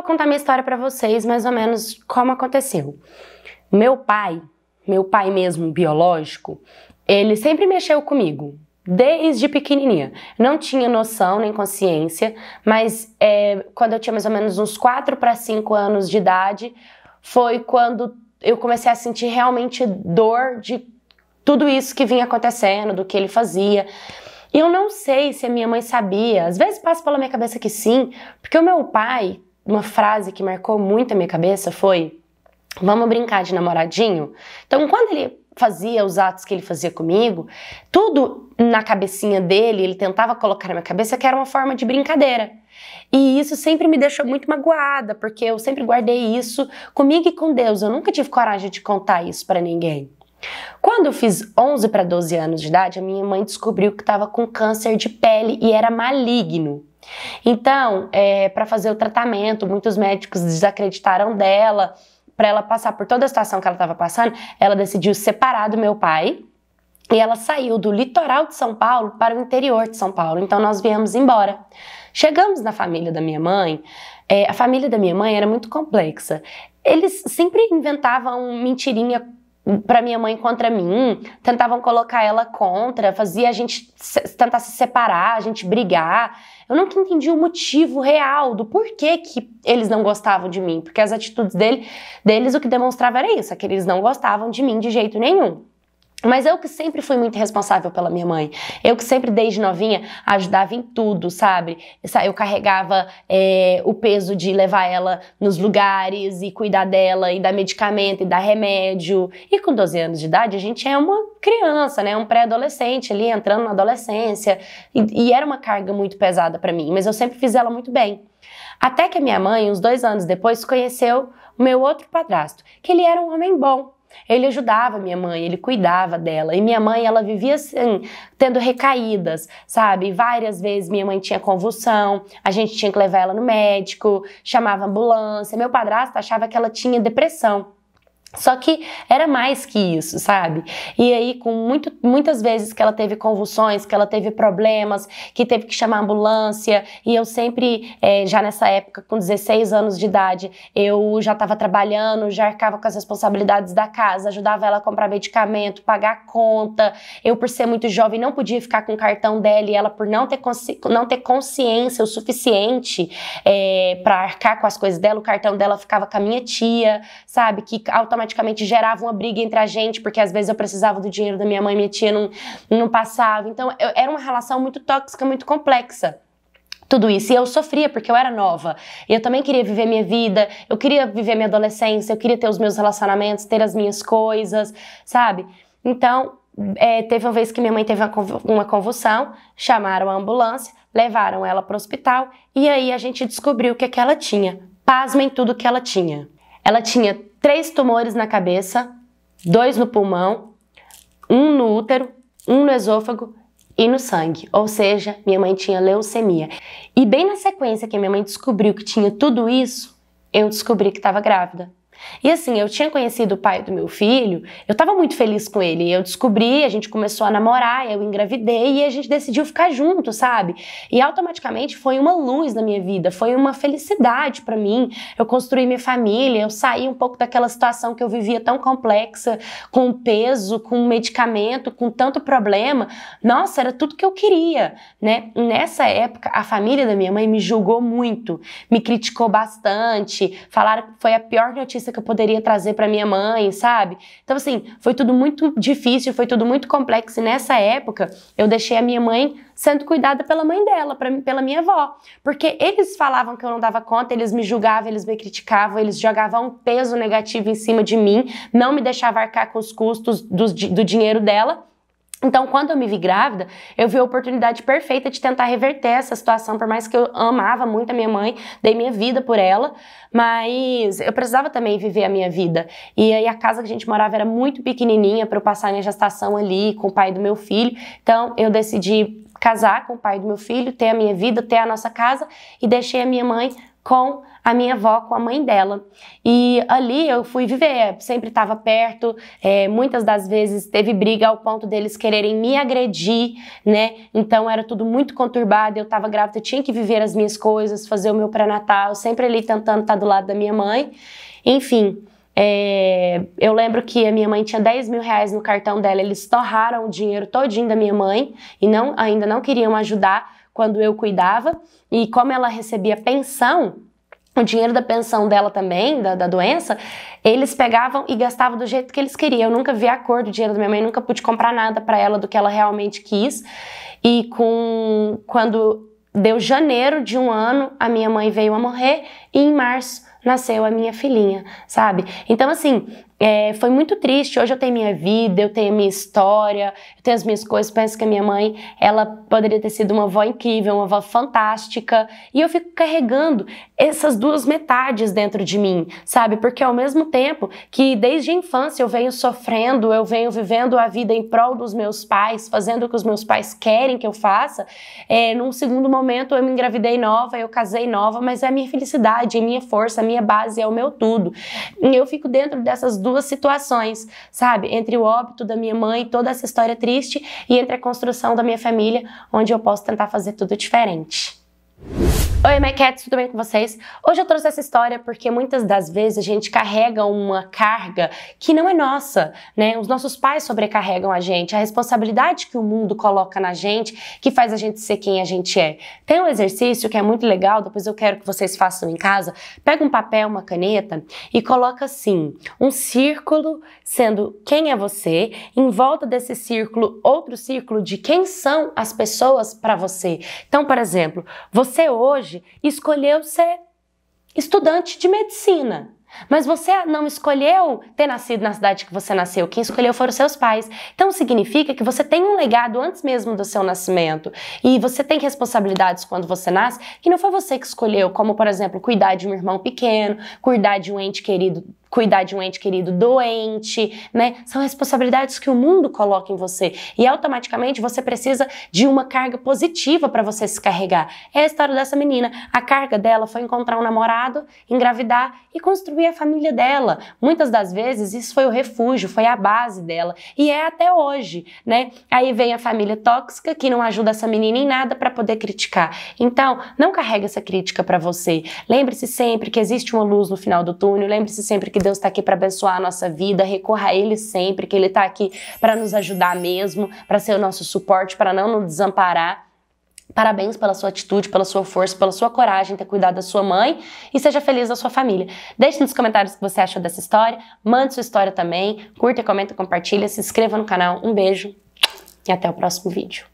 vou contar minha história para vocês, mais ou menos como aconteceu. Meu pai, meu pai mesmo biológico, ele sempre mexeu comigo, desde pequenininha. Não tinha noção nem consciência, mas é, quando eu tinha mais ou menos uns 4 para 5 anos de idade, foi quando eu comecei a sentir realmente dor de tudo isso que vinha acontecendo, do que ele fazia. E eu não sei se a minha mãe sabia, às vezes passa pela minha cabeça que sim, porque o meu pai, uma frase que marcou muito a minha cabeça foi: Vamos brincar de namoradinho? Então, quando ele fazia os atos que ele fazia comigo, tudo na cabecinha dele, ele tentava colocar na minha cabeça que era uma forma de brincadeira. E isso sempre me deixou muito magoada, porque eu sempre guardei isso comigo e com Deus. Eu nunca tive coragem de contar isso para ninguém. Quando eu fiz 11 para 12 anos de idade, a minha mãe descobriu que estava com câncer de pele e era maligno. Então, é, para fazer o tratamento, muitos médicos desacreditaram dela. Para ela passar por toda a situação que ela estava passando, ela decidiu separar do meu pai. E ela saiu do litoral de São Paulo para o interior de São Paulo. Então nós viemos embora. Chegamos na família da minha mãe. É, a família da minha mãe era muito complexa. Eles sempre inventavam mentirinha para minha mãe contra mim, tentavam colocar ela contra, fazia a gente se, tentar se separar, a gente brigar. Eu nunca entendi o motivo real do porquê que eles não gostavam de mim, porque as atitudes dele, deles o que demonstrava era isso, é que eles não gostavam de mim de jeito nenhum. Mas eu que sempre fui muito responsável pela minha mãe. Eu que sempre, desde novinha, ajudava em tudo, sabe? Eu carregava é, o peso de levar ela nos lugares e cuidar dela, e dar medicamento, e dar remédio. E com 12 anos de idade, a gente é uma criança, né? Um pré-adolescente ali, entrando na adolescência. E, e era uma carga muito pesada para mim, mas eu sempre fiz ela muito bem. Até que a minha mãe, uns dois anos depois, conheceu o meu outro padrasto, que ele era um homem bom ele ajudava minha mãe, ele cuidava dela. E minha mãe, ela vivia assim, tendo recaídas, sabe? Várias vezes minha mãe tinha convulsão, a gente tinha que levar ela no médico, chamava ambulância. Meu padrasto achava que ela tinha depressão. Só que era mais que isso, sabe? E aí, com muito, muitas vezes que ela teve convulsões, que ela teve problemas, que teve que chamar ambulância, e eu sempre, é, já nessa época, com 16 anos de idade, eu já estava trabalhando, já arcava com as responsabilidades da casa, ajudava ela a comprar medicamento, pagar conta. Eu, por ser muito jovem, não podia ficar com o cartão dela, e ela, por não ter, não ter consciência o suficiente é, eh, para arcar com as coisas dela, o cartão dela ficava com a minha tia, sabe? Que automaticamente automaticamente gerava uma briga entre a gente, porque às vezes eu precisava do dinheiro da minha mãe, minha tia não, não passava. Então, eu, era uma relação muito tóxica, muito complexa tudo isso. E eu sofria porque eu era nova. Eu também queria viver minha vida, eu queria viver minha adolescência, eu queria ter os meus relacionamentos, ter as minhas coisas, sabe? Então, é, teve uma vez que minha mãe teve uma convulsão, chamaram a ambulância, levaram ela para o hospital e aí a gente descobriu o que, é que ela tinha. Pasmem tudo que ela tinha. Ela tinha três tumores na cabeça, dois no pulmão, um no útero, um no esôfago e no sangue. Ou seja, minha mãe tinha leucemia. E bem na sequência que minha mãe descobriu que tinha tudo isso, eu descobri que estava grávida. E assim, eu tinha conhecido o pai do meu filho, eu tava muito feliz com ele. Eu descobri, a gente começou a namorar, eu engravidei e a gente decidiu ficar junto, sabe? E automaticamente foi uma luz na minha vida, foi uma felicidade para mim. Eu construí minha família, eu saí um pouco daquela situação que eu vivia tão complexa, com peso, com medicamento, com tanto problema. Nossa, era tudo que eu queria, né? Nessa época, a família da minha mãe me julgou muito, me criticou bastante, falaram que foi a pior notícia que eu poderia trazer para minha mãe, sabe? Então, assim, foi tudo muito difícil, foi tudo muito complexo. E nessa época, eu deixei a minha mãe sendo cuidada pela mãe dela, pra, pela minha avó. Porque eles falavam que eu não dava conta, eles me julgavam, eles me criticavam, eles jogavam um peso negativo em cima de mim, não me deixavam arcar com os custos do, do dinheiro dela. Então, quando eu me vi grávida, eu vi a oportunidade perfeita de tentar reverter essa situação, por mais que eu amava muito a minha mãe, dei minha vida por ela, mas eu precisava também viver a minha vida. E aí a casa que a gente morava era muito pequenininha para eu passar minha gestação ali com o pai do meu filho. Então, eu decidi casar com o pai do meu filho, ter a minha vida, ter a nossa casa e deixei a minha mãe com a minha avó, com a mãe dela. E ali eu fui viver, sempre estava perto, é, muitas das vezes teve briga ao ponto deles quererem me agredir, né? Então era tudo muito conturbado, eu estava grávida, tinha que viver as minhas coisas, fazer o meu pré-natal, sempre ali tentando estar tá do lado da minha mãe. Enfim, é, eu lembro que a minha mãe tinha 10 mil reais no cartão dela, eles torraram o dinheiro todinho da minha mãe e não, ainda não queriam ajudar quando eu cuidava, e como ela recebia pensão, o dinheiro da pensão dela também, da, da doença, eles pegavam e gastavam do jeito que eles queriam. Eu nunca vi a cor do dinheiro da minha mãe, nunca pude comprar nada para ela do que ela realmente quis. E com quando deu janeiro de um ano, a minha mãe veio a morrer e em março nasceu a minha filhinha, sabe? Então assim, é, foi muito triste. Hoje eu tenho minha vida, eu tenho minha história, eu tenho as minhas coisas. Penso que a minha mãe, ela poderia ter sido uma avó incrível, uma avó fantástica. E eu fico carregando essas duas metades dentro de mim, sabe? Porque ao mesmo tempo que desde a infância eu venho sofrendo, eu venho vivendo a vida em prol dos meus pais, fazendo o que os meus pais querem que eu faça, é, num segundo momento eu me engravidei nova, eu casei nova, mas é a minha felicidade, é a minha força, a minha base, é o meu tudo. E eu fico dentro dessas duas duas situações, sabe? Entre o óbito da minha mãe, toda essa história triste, e entre a construção da minha família, onde eu posso tentar fazer tudo diferente. Oi, Maquettes, tudo bem com vocês? Hoje eu trouxe essa história porque muitas das vezes a gente carrega uma carga que não é nossa, né? Os nossos pais sobrecarregam a gente, a responsabilidade que o mundo coloca na gente, que faz a gente ser quem a gente é. Tem um exercício que é muito legal, depois eu quero que vocês façam em casa. Pega um papel, uma caneta e coloca assim, um círculo sendo quem é você, em volta desse círculo outro círculo de quem são as pessoas para você. Então, por exemplo, você você hoje escolheu ser estudante de medicina. Mas você não escolheu ter nascido na cidade que você nasceu, quem escolheu foram seus pais. Então significa que você tem um legado antes mesmo do seu nascimento. E você tem responsabilidades quando você nasce que não foi você que escolheu, como por exemplo, cuidar de um irmão pequeno, cuidar de um ente querido cuidar de um ente querido doente, né? São responsabilidades que o mundo coloca em você e automaticamente você precisa de uma carga positiva para você se carregar. É a história dessa menina. A carga dela foi encontrar um namorado, engravidar e construir a família dela. Muitas das vezes isso foi o refúgio, foi a base dela e é até hoje, né? Aí vem a família tóxica que não ajuda essa menina em nada para poder criticar. Então, não carrega essa crítica para você. Lembre-se sempre que existe uma luz no final do túnel, lembre-se sempre que Deus está aqui para abençoar a nossa vida, recorra a Ele sempre, que Ele está aqui para nos ajudar mesmo, para ser o nosso suporte, para não nos desamparar. Parabéns pela sua atitude, pela sua força, pela sua coragem em ter cuidado da sua mãe e seja feliz da sua família. Deixe nos comentários o que você achou dessa história, mande sua história também, curta, comenta, compartilha, se inscreva no canal. Um beijo e até o próximo vídeo.